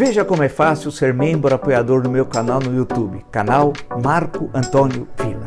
Veja como é fácil ser membro apoiador do meu canal no YouTube, canal Marco Antônio Vila.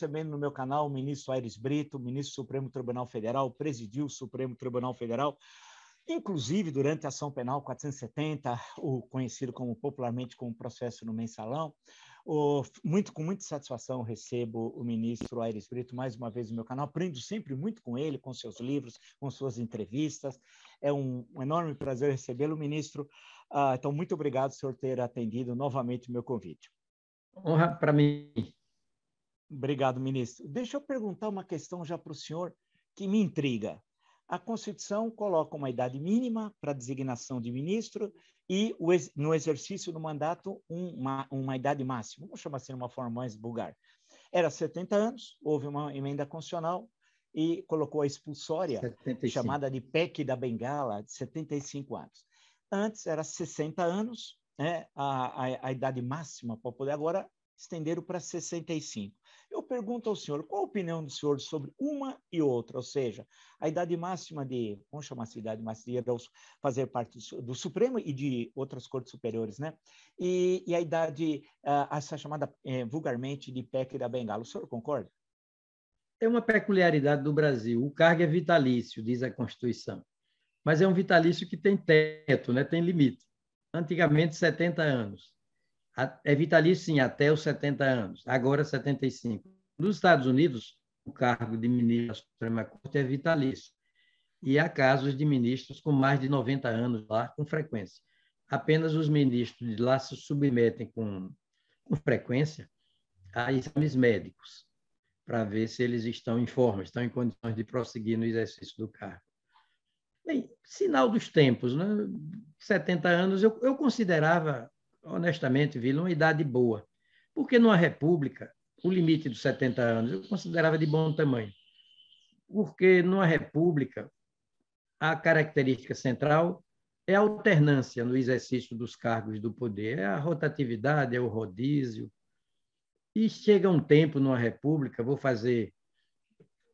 recebendo no meu canal o ministro Aires Brito, ministro do Supremo Tribunal Federal, presidiu o Supremo Tribunal Federal, inclusive durante a ação penal 470, o conhecido como popularmente como processo no mensalão. O, muito com muita satisfação recebo o ministro Aires Brito mais uma vez no meu canal. Aprendo sempre muito com ele, com seus livros, com suas entrevistas. É um, um enorme prazer recebê-lo, ministro. Ah, então muito obrigado, senhor ter atendido novamente o meu convite. Honra para mim. Obrigado, ministro. Deixa eu perguntar uma questão já para o senhor que me intriga. A Constituição coloca uma idade mínima para designação de ministro e no exercício do mandato uma, uma idade máxima, vamos chamar assim de uma forma mais vulgar. Era 70 anos, houve uma emenda constitucional e colocou a expulsória, 75. chamada de PEC da Bengala, de 75 anos. Antes era 60 anos, né, a, a, a idade máxima para poder, agora estenderam para 65 pergunto ao senhor, qual a opinião do senhor sobre uma e outra? Ou seja, a idade máxima de, vamos chamar de assim, idade máxima de fazer parte do Supremo e de outras cortes superiores, né? E, e a idade, uh, essa chamada eh, vulgarmente de PEC da Bengala. O senhor concorda? É uma peculiaridade do Brasil. O cargo é vitalício, diz a Constituição. Mas é um vitalício que tem teto, né? tem limite. Antigamente, 70 anos é vitalício, sim, até os 70 anos, agora 75. Nos Estados Unidos, o cargo de ministro da Suprema Corte é vitalício. E há casos de ministros com mais de 90 anos lá, com frequência. Apenas os ministros de lá se submetem com, com frequência a exames médicos, para ver se eles estão em forma, estão em condições de prosseguir no exercício do cargo. Bem, sinal dos tempos, né? 70 anos, eu, eu considerava, honestamente, Vila, uma idade boa, porque numa república o limite dos 70 anos, eu considerava de bom tamanho. Porque numa república, a característica central é a alternância no exercício dos cargos do poder, é a rotatividade, é o rodízio. E chega um tempo numa república, vou fazer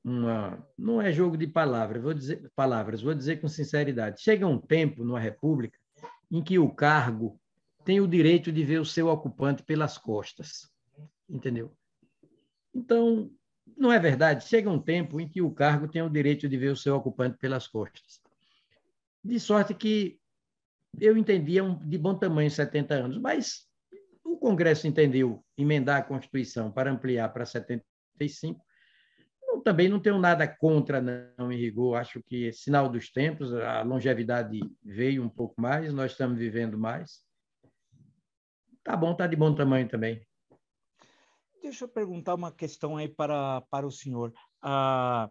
uma, não é jogo de palavras, vou dizer palavras, vou dizer com sinceridade. Chega um tempo numa república em que o cargo tem o direito de ver o seu ocupante pelas costas, entendeu? Então, não é verdade? Chega um tempo em que o cargo tem o direito de ver o seu ocupante pelas costas. De sorte que eu entendia de bom tamanho 70 anos, mas o Congresso entendeu emendar a Constituição para ampliar para 75. Eu também não tenho nada contra, não, em rigor. Acho que é sinal dos tempos, a longevidade veio um pouco mais, nós estamos vivendo mais. Tá bom, tá de bom tamanho também deixa eu perguntar uma questão aí para, para o senhor. Ah,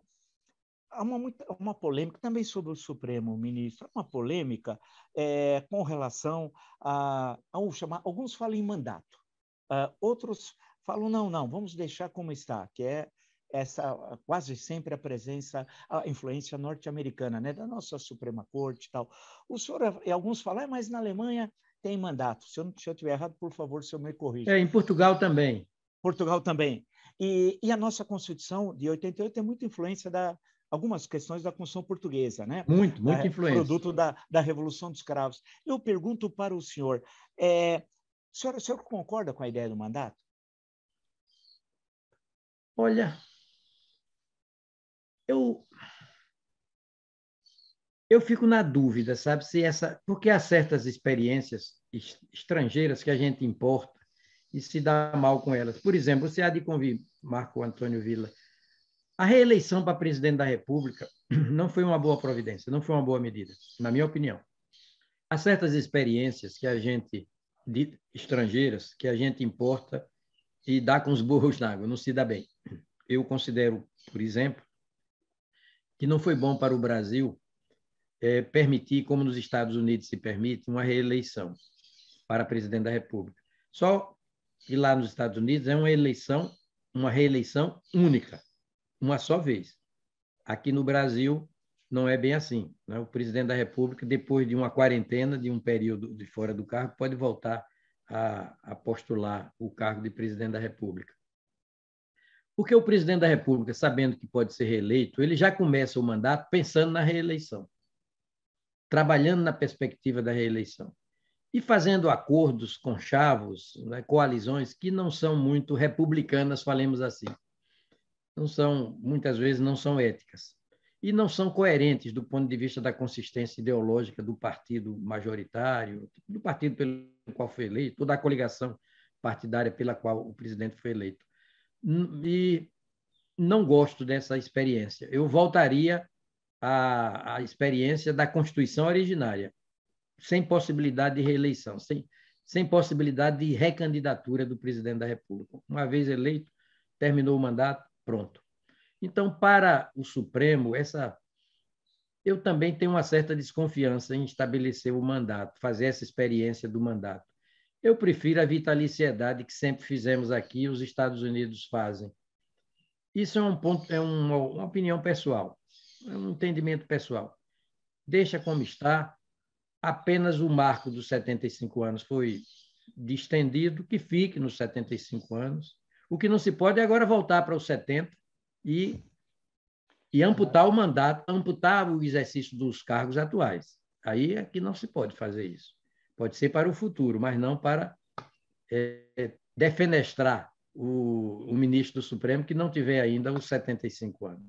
há uma, uma polêmica também sobre o Supremo, ministro, uma polêmica é, com relação a, a chamar, alguns falam em mandato, ah, outros falam não, não, vamos deixar como está, que é essa quase sempre a presença, a influência norte-americana, né, da nossa Suprema Corte e tal. O senhor, e alguns falam, ah, mas na Alemanha tem mandato. Se eu, se eu tiver errado, por favor, o senhor me corrija. É, em Portugal também. Portugal também. E, e, a nossa Constituição de 88 tem muita influência da algumas questões da Constituição portuguesa, né? Muito, muito é, influência. Produto da, da Revolução dos Cravos. Eu pergunto para o senhor, é, senhor, o senhor concorda com a ideia do mandato? Olha, eu eu fico na dúvida, sabe, se essa, porque há certas experiências estrangeiras que a gente importa e se dá mal com elas. Por exemplo, você há de convir, Marco Antônio Vila. a reeleição para presidente da República não foi uma boa providência, não foi uma boa medida, na minha opinião. Há certas experiências que a gente, de estrangeiras, que a gente importa e dá com os burros na água, não se dá bem. Eu considero, por exemplo, que não foi bom para o Brasil é, permitir, como nos Estados Unidos se permite, uma reeleição para presidente da República. Só que lá nos Estados Unidos é uma eleição, uma reeleição única, uma só vez. Aqui no Brasil não é bem assim. Né? O presidente da República, depois de uma quarentena, de um período de fora do cargo, pode voltar a, a postular o cargo de presidente da República. Porque o presidente da República, sabendo que pode ser reeleito, ele já começa o mandato pensando na reeleição, trabalhando na perspectiva da reeleição e fazendo acordos com chavos, né, coalizões que não são muito republicanas, falemos assim. Não são, muitas vezes, não são éticas. E não são coerentes do ponto de vista da consistência ideológica do partido majoritário, do partido pelo qual foi eleito, ou da coligação partidária pela qual o presidente foi eleito. E não gosto dessa experiência. Eu voltaria à, à experiência da Constituição originária, sem possibilidade de reeleição, sem, sem possibilidade de recandidatura do presidente da República. Uma vez eleito, terminou o mandato, pronto. Então, para o Supremo, essa eu também tenho uma certa desconfiança em estabelecer o mandato, fazer essa experiência do mandato. Eu prefiro a vitaliciedade que sempre fizemos aqui, os Estados Unidos fazem. Isso é um ponto, é uma, uma opinião pessoal, é um entendimento pessoal. Deixa como está, apenas o marco dos 75 anos foi distendido, que fique nos 75 anos. O que não se pode é agora voltar para os 70 e, e amputar o mandato, amputar o exercício dos cargos atuais. Aí é que não se pode fazer isso. Pode ser para o futuro, mas não para é, defenestrar o, o, ministro do Supremo que não tiver ainda os 75 anos.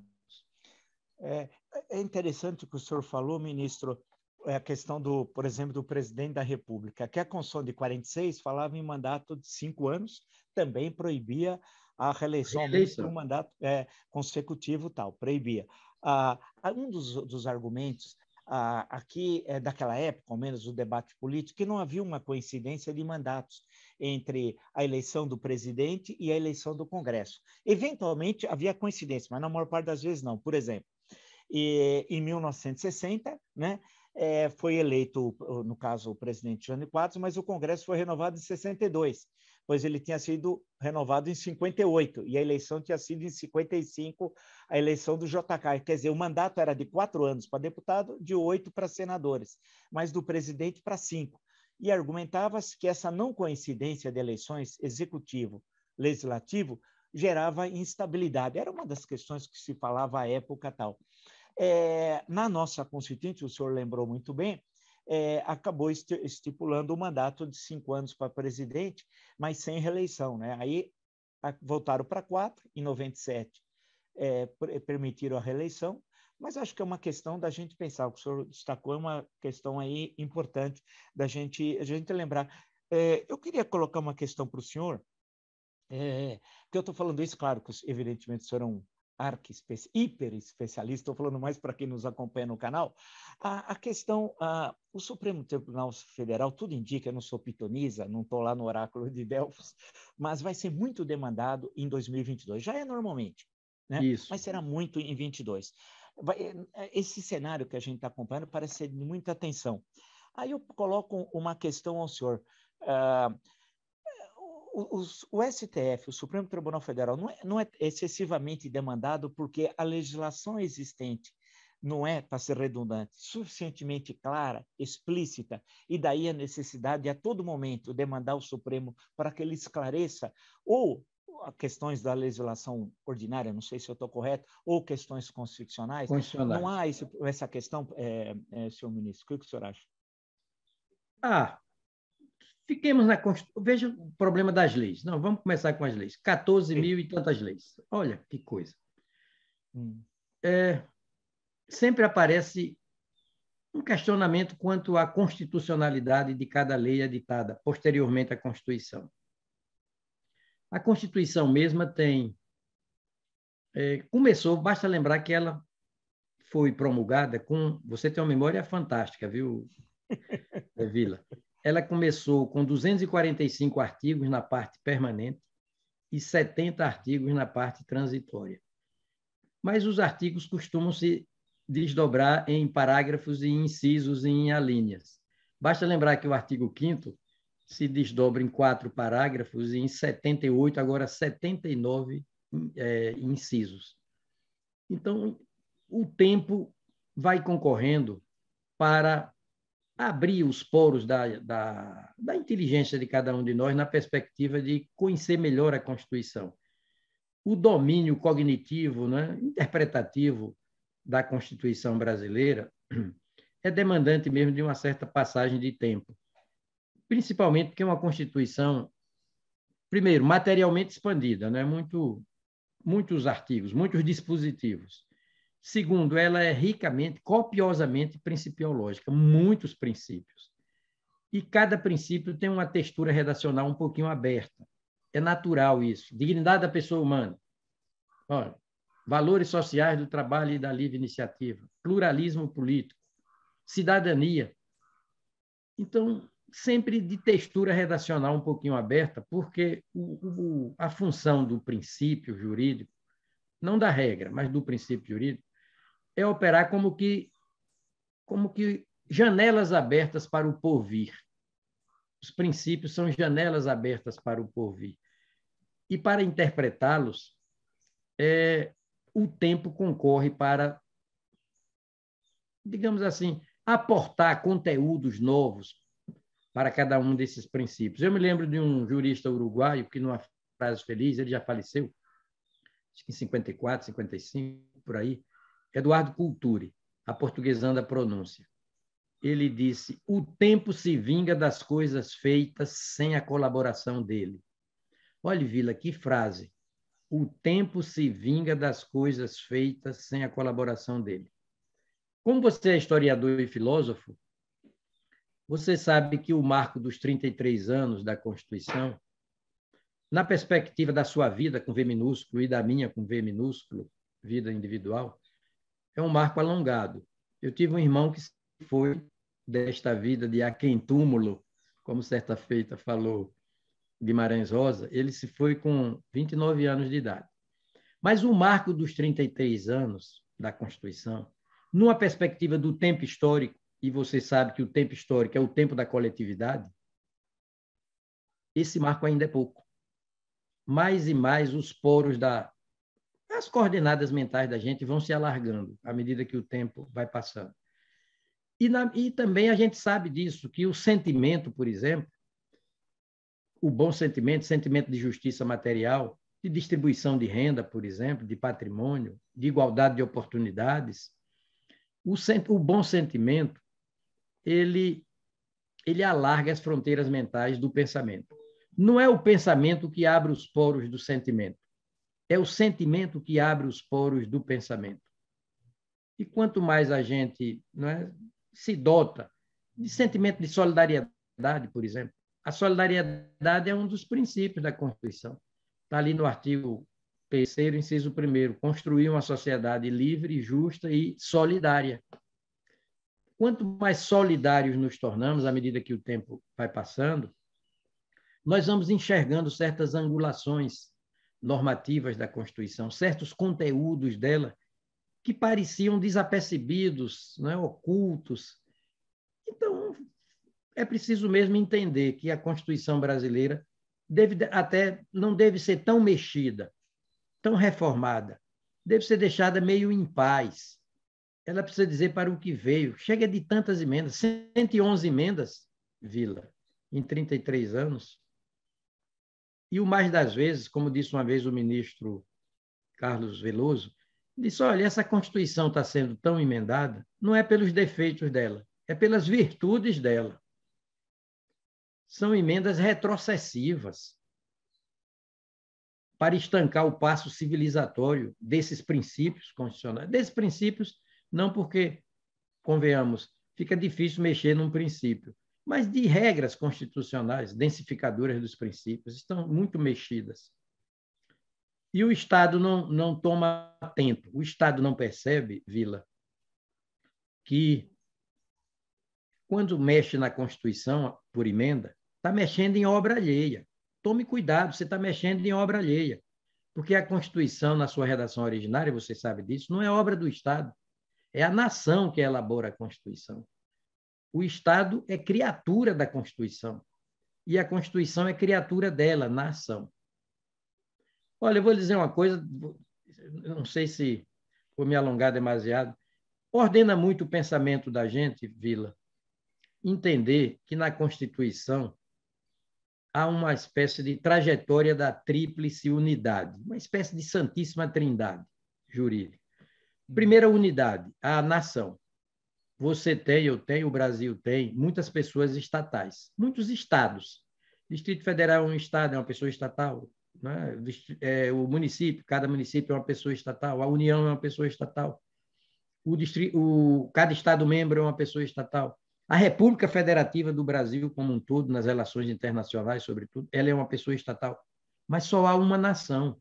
É, é interessante o que o senhor falou, ministro, é a questão do, por exemplo, do presidente da República, que a Constituição de 46 falava em mandato de cinco anos, também proibia a reeleição, reeleição. um mandato é, consecutivo tal, proibia. Ah, ah, um dos, dos argumentos ah, aqui é, daquela época, ao menos o debate político, que não havia uma coincidência de mandatos entre a eleição do presidente e a eleição do Congresso. Eventualmente havia coincidência, mas na maior parte das vezes não. Por exemplo, e, em 1960, né, é, foi eleito, no caso, o presidente Jânio Quadros, mas o Congresso foi renovado em 62, pois ele tinha sido renovado em 58 e a eleição tinha sido em 55, a eleição do JK. Quer dizer, o mandato era de quatro anos para deputado, de oito para senadores, mas do presidente para cinco. E argumentava-se que essa não coincidência de eleições executivo-legislativo gerava instabilidade. Era uma das questões que se falava à época tal. É, na nossa Constituinte, o senhor lembrou muito bem, é, acabou estipulando o um mandato de cinco anos para presidente, mas sem reeleição. Né? Aí a, voltaram para quatro, em 97 é, permitiram a reeleição, mas acho que é uma questão da gente pensar, o que o senhor destacou é uma questão aí importante da gente, a gente lembrar. É, eu queria colocar uma questão para o senhor, é, que eu estou falando isso, claro, que evidentemente o senhor é um arquispe... hiper especialista, estou falando mais para quem nos acompanha no canal, a, a questão, a, o Supremo Tribunal Federal, tudo indica, eu não sou pitonisa, não estou lá no oráculo de Delfos, mas vai ser muito demandado em 2022, já é normalmente, né? Isso. mas será muito em 2022. Vai, é, é, esse cenário que a gente está acompanhando parece ser de muita atenção. Aí eu coloco uma questão ao senhor. Uh, o, o, STF, o Supremo Tribunal Federal, não é, não é excessivamente demandado porque a legislação existente não é, para ser redundante, suficientemente clara, explícita, e daí a necessidade de, a todo momento demandar o Supremo para que ele esclareça ou questões da legislação ordinária, não sei se eu estou correto, ou questões constitucionais. constitucionais. Não há esse, essa questão, é, é, senhor ministro. O que o senhor acha? Ah, fiquemos na Constituição. Veja o problema das leis. Não, vamos começar com as leis. 14 Sim. mil e tantas leis. Olha que coisa. Hum. É, sempre aparece um questionamento quanto à constitucionalidade de cada lei editada posteriormente à Constituição. A Constituição mesma tem. É, começou, basta lembrar que ela foi promulgada com. Você tem uma memória fantástica, viu, Vila? ela começou com 245 artigos na parte permanente e 70 artigos na parte transitória. Mas os artigos costumam se desdobrar em parágrafos e incisos e em alíneas. Basta lembrar que o artigo 5 se desdobra em quatro parágrafos e em 78, agora 79 é, incisos. Então, o tempo vai concorrendo para abrir os poros da, da, da, inteligência de cada um de nós na perspectiva de conhecer melhor a Constituição. O domínio cognitivo, né, interpretativo da Constituição brasileira é demandante mesmo de uma certa passagem de tempo, principalmente porque é uma Constituição, primeiro, materialmente expandida, né, muito, muitos artigos, muitos dispositivos. Segundo, ela é ricamente, copiosamente principiológica, muitos princípios. E cada princípio tem uma textura redacional um pouquinho aberta. É natural isso. Dignidade da pessoa humana. Olha, valores sociais do trabalho e da livre iniciativa, pluralismo político, cidadania. Então, sempre de textura redacional um pouquinho aberta, porque o, o, a função do princípio jurídico, não da regra, mas do princípio jurídico, é operar como que, como que janelas abertas para o porvir. Os princípios são janelas abertas para o porvir. E para interpretá-los, é, o tempo concorre para, digamos assim, aportar conteúdos novos para cada um desses princípios. Eu me lembro de um jurista uruguaio que, numa frase feliz, ele já faleceu, acho que em 54, 55, por aí, Eduardo Culture, aportuguesando a pronúncia. Ele disse: O tempo se vinga das coisas feitas sem a colaboração dele. Olhe, Vila, que frase. O tempo se vinga das coisas feitas sem a colaboração dele. Como você é historiador e filósofo, você sabe que o marco dos 33 anos da Constituição, na perspectiva da sua vida com V minúsculo e da minha com V minúsculo, vida individual, é um marco alongado. Eu tive um irmão que foi desta vida de aquém túmulo, como certa feita falou Guimarães Rosa, ele se foi com 29 anos de idade. Mas o marco dos 33 anos da Constituição, numa perspectiva do tempo histórico, e você sabe que o tempo histórico é o tempo da coletividade, esse marco ainda é pouco. Mais e mais os poros da as coordenadas mentais da gente vão se alargando à medida que o tempo vai passando. E, na, e também a gente sabe disso, que o sentimento, por exemplo, o bom sentimento, sentimento de justiça material, de distribuição de renda, por exemplo, de patrimônio, de igualdade de oportunidades, o, o bom sentimento, ele, ele alarga as fronteiras mentais do pensamento. Não é o pensamento que abre os poros do sentimento é o sentimento que abre os poros do pensamento. E quanto mais a gente é, se dota de sentimento de solidariedade, por exemplo, a solidariedade é um dos princípios da Constituição. Está ali no artigo 3, inciso 1, construir uma sociedade livre, justa e solidária. Quanto mais solidários nos tornamos, à medida que o tempo vai passando, nós vamos enxergando certas angulações normativas da Constituição, certos conteúdos dela que pareciam desapercebidos, é, ocultos. Então, é preciso mesmo entender que a Constituição brasileira deve até não deve ser tão mexida, tão reformada, deve ser deixada meio em paz. Ela precisa dizer para o que veio. Chega de tantas emendas, 111 emendas, Vila, em 33 anos. E o mais das vezes, como disse uma vez o ministro Carlos Veloso, disse: olha, essa Constituição está sendo tão emendada, não é pelos defeitos dela, é pelas virtudes dela. São emendas retrocessivas para estancar o passo civilizatório desses princípios constitucionais. Desses princípios, não porque, convenhamos, fica difícil mexer num princípio, mas de regras constitucionais densificadoras dos princípios, estão muito mexidas. E o Estado não, não toma atento, o Estado não percebe, Vila, que quando mexe na Constituição por emenda, está mexendo em obra alheia. Tome cuidado, você está mexendo em obra alheia. Porque a Constituição, na sua redação originária, você sabe disso, não é obra do Estado. É a nação que elabora a Constituição. O Estado é criatura da Constituição. E a Constituição é criatura dela, na ação. Olha, eu vou dizer uma coisa, não sei se vou me alongar demasiado. Ordena muito o pensamento da gente, Vila, entender que na Constituição há uma espécie de trajetória da tríplice unidade, uma espécie de santíssima trindade jurídica. Primeira unidade, a nação. Você tem, eu tenho, o Brasil tem muitas pessoas estatais, muitos estados. Distrito Federal é um estado, é uma pessoa estatal. Né? É, o município, cada município é uma pessoa estatal. A União é uma pessoa estatal. O distrito, o, cada estado membro é uma pessoa estatal. A República Federativa do Brasil como um todo, nas relações internacionais, sobretudo, ela é uma pessoa estatal. Mas só há uma nação.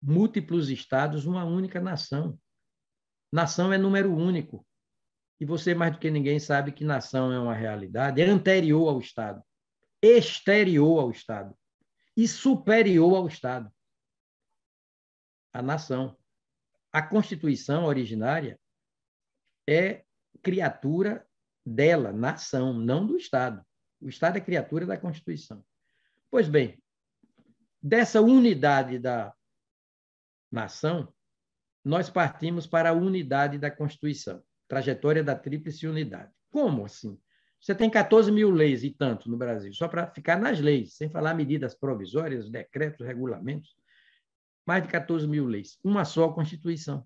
Múltiplos estados, uma única nação. Nação é número único. E você, mais do que ninguém, sabe que nação é uma realidade é anterior ao Estado, exterior ao Estado e superior ao Estado. A nação. A Constituição originária é criatura dela, nação, não do Estado. O Estado é criatura da Constituição. Pois bem, dessa unidade da nação, nós partimos para a unidade da Constituição trajetória da tríplice unidade. Como assim? Você tem 14 mil leis e tanto no Brasil, só para ficar nas leis, sem falar medidas provisórias, decretos, regulamentos. Mais de 14 mil leis. Uma só Constituição.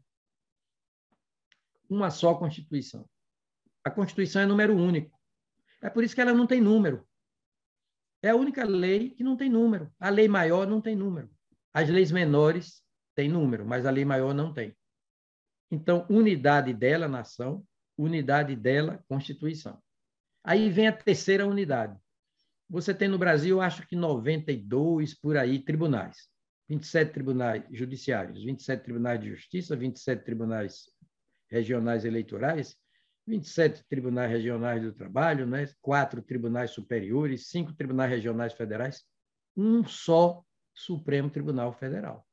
Uma só Constituição. A Constituição é número único. É por isso que ela não tem número. É a única lei que não tem número. A lei maior não tem número. As leis menores têm número, mas a lei maior não tem. Então, unidade dela, nação, unidade dela, Constituição. Aí vem a terceira unidade. Você tem no Brasil, acho que 92 por aí tribunais. 27 tribunais judiciários, 27 tribunais de justiça, 27 tribunais regionais eleitorais, 27 tribunais regionais do trabalho, né? quatro tribunais superiores, cinco tribunais regionais federais, um só Supremo Tribunal Federal.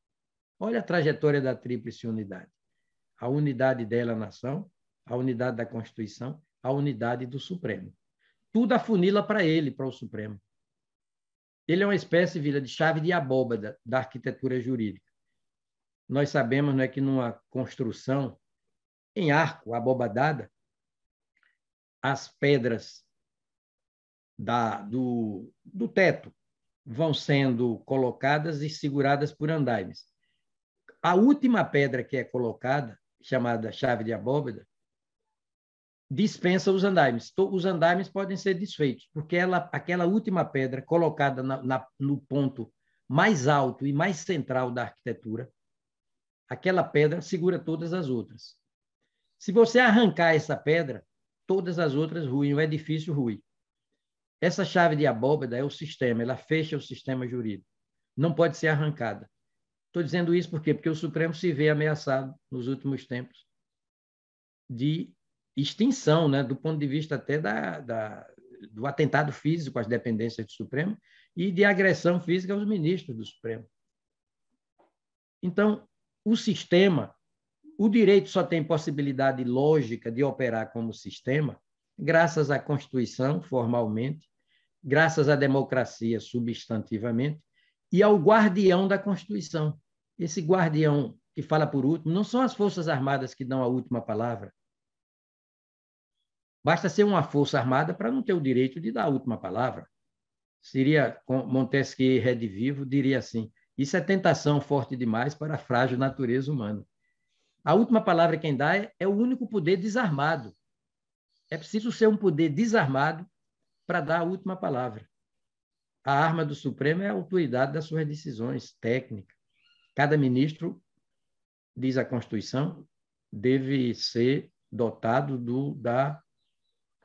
Olha a trajetória da tríplice unidade a unidade dela nação, a unidade da Constituição, a unidade do Supremo. Tudo afunila para ele, para o Supremo. Ele é uma espécie, Vila, de chave de abóbada da arquitetura jurídica. Nós sabemos não é, que numa construção em arco, abobadada, as pedras da, do, do teto vão sendo colocadas e seguradas por andaimes. A última pedra que é colocada chamada chave de abóbada, dispensa os andaimes. Os andaimes podem ser desfeitos, porque ela, aquela última pedra colocada na, na, no ponto mais alto e mais central da arquitetura, aquela pedra segura todas as outras. Se você arrancar essa pedra, todas as outras ruem, o edifício rui. Essa chave de abóbada é o sistema, ela fecha o sistema jurídico. Não pode ser arrancada. Estou dizendo isso porque Porque o Supremo se vê ameaçado nos últimos tempos de extinção, né, do ponto de vista até da, da, do atentado físico às dependências do Supremo e de agressão física aos ministros do Supremo. Então, o sistema, o direito só tem possibilidade lógica de operar como sistema graças à Constituição, formalmente, graças à democracia, substantivamente, e ao guardião da Constituição. Esse guardião que fala por último não são as Forças Armadas que dão a última palavra. Basta ser uma força armada para não ter o direito de dar a última palavra. Seria Montesquieu redivivo diria assim: isso é tentação forte demais para a frágil natureza humana. A última palavra quem dá é, é o único poder desarmado. É preciso ser um poder desarmado para dar a última palavra a arma do Supremo é a autoridade das suas decisões técnicas. Cada ministro, diz a Constituição, deve ser dotado do, da,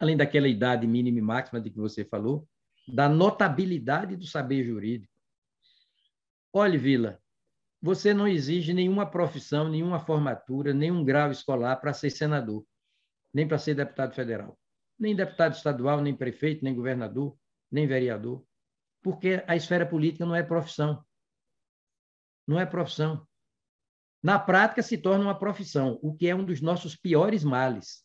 além daquela idade mínima e máxima de que você falou, da notabilidade do saber jurídico. Olhe, Vila, você não exige nenhuma profissão, nenhuma formatura, nenhum grau escolar para ser senador, nem para ser deputado federal, nem deputado estadual, nem prefeito, nem governador, nem vereador porque a esfera política não é profissão. Não é profissão. Na prática, se torna uma profissão, o que é um dos nossos piores males,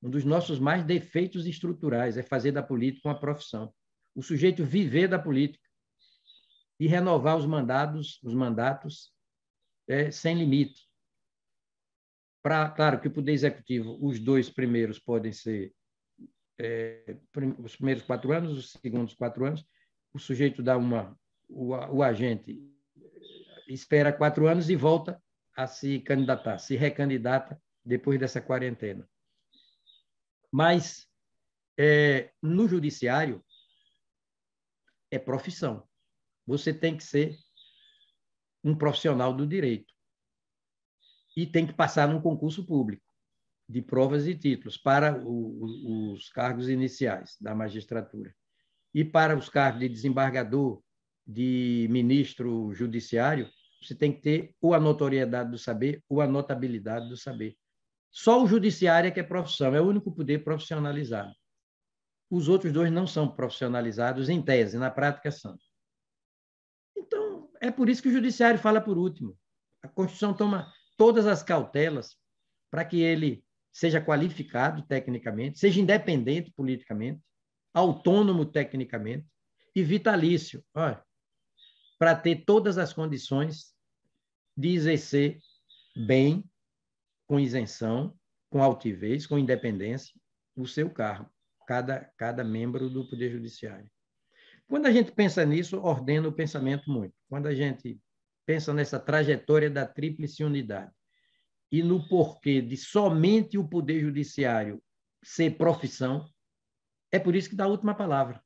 um dos nossos mais defeitos estruturais, é fazer da política uma profissão. O sujeito viver da política e renovar os mandados, os mandatos é, sem limite. Pra, claro que o poder executivo, os dois primeiros podem ser é, os primeiros quatro anos, os segundos quatro anos, o sujeito dá uma. O, o agente espera quatro anos e volta a se candidatar, se recandidata depois dessa quarentena. Mas é, no judiciário é profissão. Você tem que ser um profissional do direito e tem que passar num concurso público de provas e títulos para o, os cargos iniciais da magistratura e para os cargos de desembargador, de ministro judiciário, você tem que ter ou a notoriedade do saber ou a notabilidade do saber. Só o judiciário é que é profissão, é o único poder profissionalizado. Os outros dois não são profissionalizados em tese, na prática são. Então, é por isso que o judiciário fala por último. A Constituição toma todas as cautelas para que ele seja qualificado tecnicamente, seja independente politicamente, autônomo tecnicamente e vitalício, para ter todas as condições de exercer bem, com isenção, com altivez, com independência, o seu cargo, cada, cada membro do Poder Judiciário. Quando a gente pensa nisso, ordena o pensamento muito. Quando a gente pensa nessa trajetória da tríplice unidade e no porquê de somente o Poder Judiciário ser profissão, é por isso que dá a última palavra.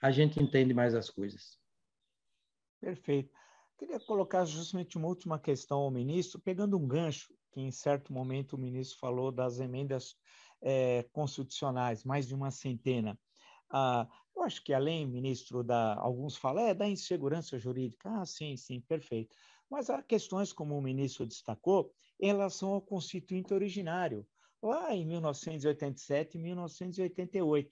A gente entende mais as coisas. Perfeito. Queria colocar justamente uma última questão ao ministro, pegando um gancho que em certo momento o ministro falou das emendas é, constitucionais, mais de uma centena. Ah, eu acho que além, ministro, da alguns falam é da insegurança jurídica. Ah, sim, sim, perfeito. Mas há questões, como o ministro destacou, em relação ao constituinte originário lá em 1987 e 1988.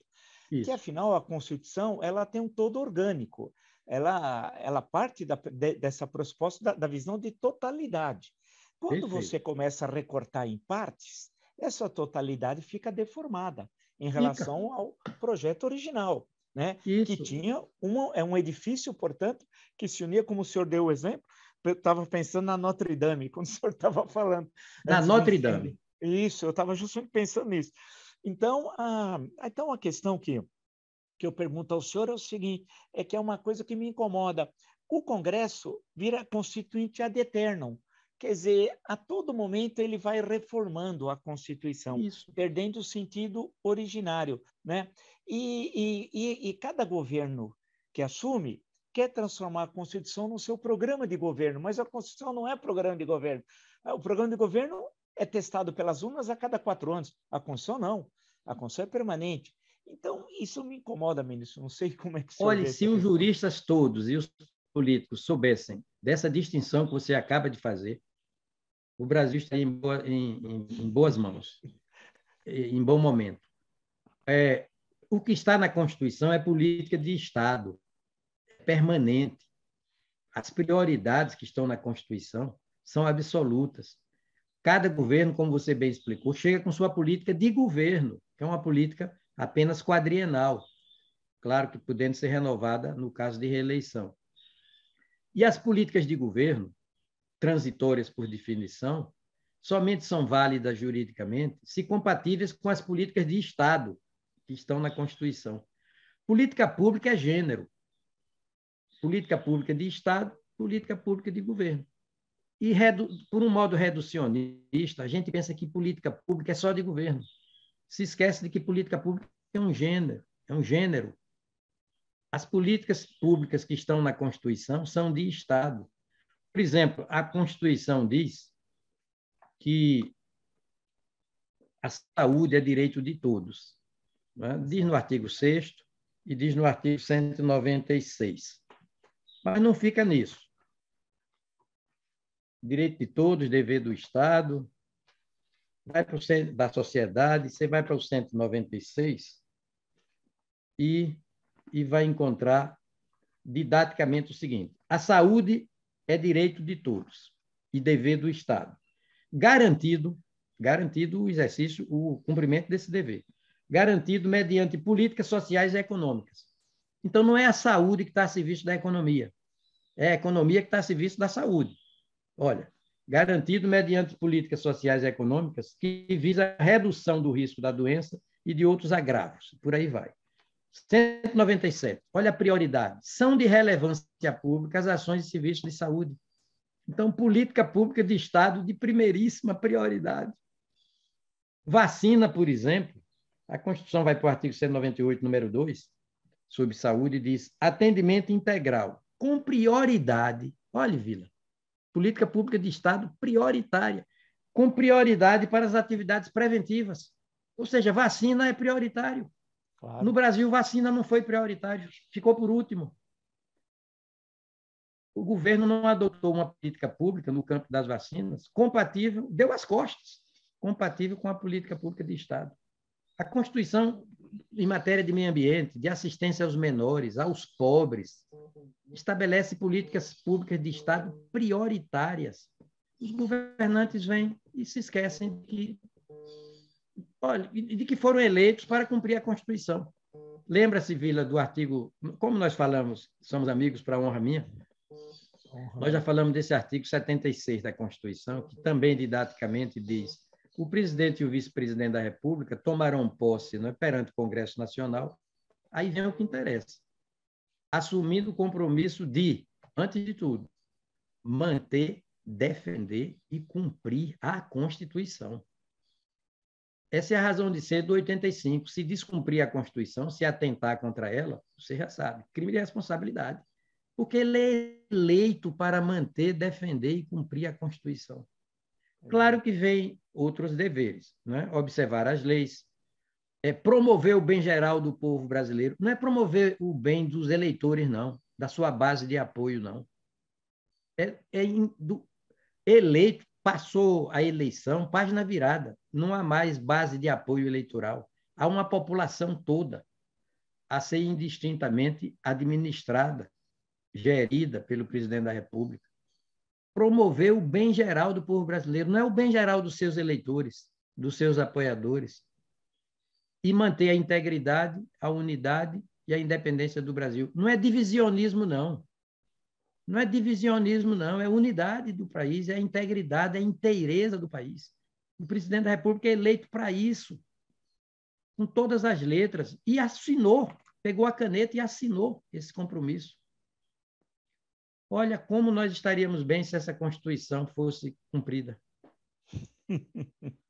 Isso. Que afinal a Constituição ela tem um todo orgânico. Ela ela parte da, de, dessa proposta da, da, visão de totalidade. Quando Perfeito. você começa a recortar em partes, essa totalidade fica deformada em relação fica. ao projeto original. Né? Isso. que tinha uma, é um edifício, portanto, que se unia, como o senhor deu o exemplo, eu estava pensando na Notre Dame, quando o senhor estava falando. Na Notre Dame. Isso, eu estava justamente pensando nisso. Então, a, então a questão que, que eu pergunto ao senhor é o seguinte: é que é uma coisa que me incomoda. O Congresso vira constituinte ad eternum. Quer dizer, a todo momento ele vai reformando a Constituição, Isso. perdendo o sentido originário. Né? E, e, e, e cada governo que assume quer transformar a Constituição no seu programa de governo, mas a Constituição não é programa de governo. É, o programa de governo é testado pelas urnas a cada quatro anos. A Constituição não. A Constituição é permanente. Então, isso me incomoda, ministro. Não sei como é que... Olha, se os questão. juristas todos e os políticos soubessem dessa distinção que você acaba de fazer, o Brasil está em, boa, em, em boas mãos, em bom momento. É, o que está na Constituição é política de Estado, é permanente. As prioridades que estão na Constituição são absolutas. Cada governo, como você bem explicou, chega com sua política de governo, que é uma política apenas quadrienal, claro que podendo ser renovada no caso de reeleição. E as políticas de governo, transitórias por definição, somente são válidas juridicamente se compatíveis com as políticas de Estado que estão na Constituição. Política pública é gênero. Política pública de Estado, política pública de governo. E, redu... por um modo reducionista, a gente pensa que política pública é só de governo. Se esquece de que política pública é um gênero. É um gênero. As políticas públicas que estão na Constituição são de Estado. Por exemplo, a Constituição diz que a saúde é direito de todos. É? Diz no artigo 6 e diz no artigo 196. Mas não fica nisso direito de todos, dever do Estado, vai para o centro da sociedade, você vai para o 196 e, e vai encontrar didaticamente o seguinte: a saúde é direito de todos e dever do Estado. Garantido, garantido o exercício, o cumprimento desse dever. Garantido mediante políticas sociais e econômicas. Então, não é a saúde que está a serviço da economia, é a economia que está a serviço da saúde. Olha, garantido mediante políticas sociais e econômicas que visa a redução do risco da doença e de outros agravos. Por aí vai. 197. Olha a prioridade. São de relevância pública as ações de serviços de saúde. Então, política pública de Estado de primeiríssima prioridade. Vacina, por exemplo, a Constituição vai para o artigo 198, número 2, sobre saúde, e diz atendimento integral, com prioridade. Olha, Vila, política pública de Estado prioritária, com prioridade para as atividades preventivas. Ou seja, vacina é prioritário. Claro. No Brasil, vacina não foi prioritário, ficou por último. O governo não adotou uma política pública no campo das vacinas compatível, deu as costas, compatível com a política pública de Estado. A Constituição em matéria de meio ambiente, de assistência aos menores, aos pobres, estabelece políticas públicas de Estado prioritárias. Os governantes vêm e se esquecem que, olha, de que foram eleitos para cumprir a Constituição. Lembra-se, Vila, do artigo, como nós falamos, somos amigos para honra minha, nós já falamos desse artigo 76 da Constituição, que também didaticamente diz o presidente e o vice-presidente da República tomarão posse né, perante o Congresso Nacional. Aí vem o que interessa. Assumindo o compromisso de, antes de tudo, manter, defender e cumprir a Constituição. Essa é a razão de ser do 85. Se descumprir a Constituição, se atentar contra ela, você já sabe, crime de responsabilidade. Porque ele é eleito para manter, defender e cumprir a Constituição. Claro que vem outros deveres, é? observar as leis, é promover o bem geral do povo brasileiro. Não é promover o bem dos eleitores, não, da sua base de apoio, não. É, é in, do, eleito, passou a eleição, página virada. Não há mais base de apoio eleitoral. Há uma população toda a ser indistintamente administrada, gerida pelo presidente da República promover o bem geral do povo brasileiro, não é o bem geral dos seus eleitores, dos seus apoiadores, e manter a integridade, a unidade e a independência do Brasil. Não é divisionismo, não. Não é divisionismo, não. É unidade do país, é a integridade, é a inteireza do país. O presidente da República é eleito para isso, com todas as letras, e assinou, pegou a caneta e assinou esse compromisso. Olha como nós estaríamos bem se essa Constituição fosse cumprida.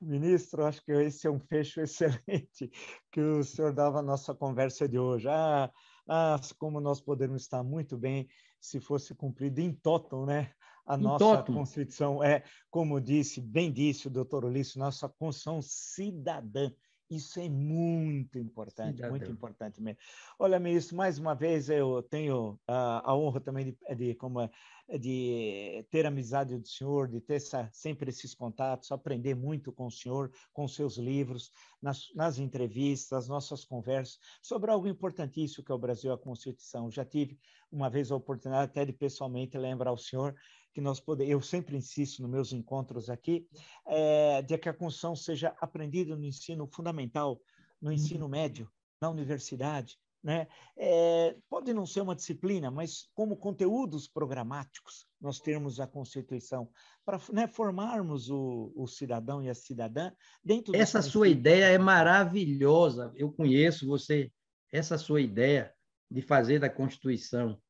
Ministro, acho que esse é um fecho excelente que o senhor dava à nossa conversa de hoje. Ah, ah como nós poderíamos estar muito bem se fosse cumprida em total, né? a nossa Constituição é, como disse, bem disse o doutor Ulisses, nossa Constituição cidadã. Isso é muito importante, Cidadão. muito importante mesmo. Olha, ministro, mais uma vez eu tenho a, ah, a honra também de, de, como, é, de ter amizade do senhor, de ter essa, sempre esses contatos, aprender muito com o senhor, com seus livros, nas, nas entrevistas, nossas conversas, sobre algo importantíssimo que é o Brasil, a Constituição. já tive uma vez a oportunidade até de pessoalmente lembrar o senhor que nós podemos, eu sempre insisto nos meus encontros aqui, é, de que a construção seja aprendida no ensino fundamental, no uhum. ensino médio, na universidade, né? É, pode não ser uma disciplina, mas como conteúdos programáticos nós termos a Constituição para né, formarmos o, o, cidadão e a cidadã dentro. Essa sua ideia é maravilhosa. Eu conheço você. Essa sua ideia de fazer da Constituição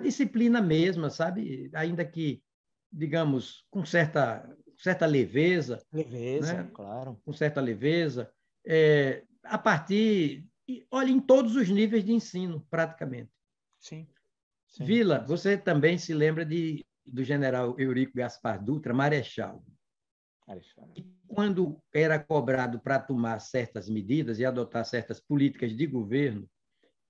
disciplina mesma, sabe? Ainda que, digamos, com certa, certa leveza. Leveza, né? claro. Com certa leveza. É, a partir, olha, em todos os níveis de ensino, praticamente. Sim. Sim. Vila, você também se lembra de, do general Eurico Gaspar Dutra, marechal. marechal. Quando era cobrado para tomar certas medidas e adotar certas políticas de governo,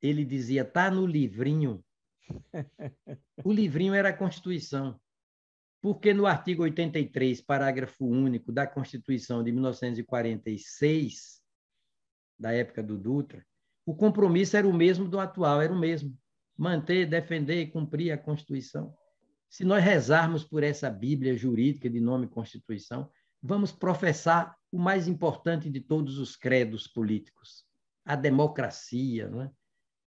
ele dizia: está no livrinho O livrinho era a Constituição. Porque no artigo 83, parágrafo único da Constituição de 1946, da época do Dutra, o compromisso era o mesmo do atual, era o mesmo. Manter, defender e cumprir a Constituição. Se nós rezarmos por essa Bíblia jurídica de nome Constituição, vamos professar o mais importante de todos os credos políticos, a democracia, não é?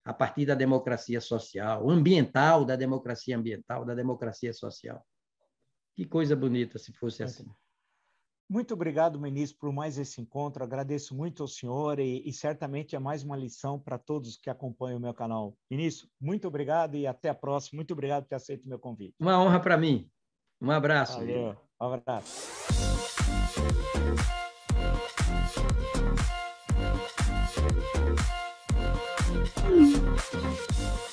a partir da democracia social, ambiental, da democracia ambiental, da democracia social. Que coisa bonita se fosse assim. Muito obrigado, ministro, por mais esse encontro. Agradeço muito ao senhor e, e certamente é mais uma lição para todos que acompanham o meu canal. Ministro, muito obrigado e até a próxima. Muito obrigado por ter aceito o meu convite. Uma honra para mim. Um abraço. Valeu. Um abraço. Thank you.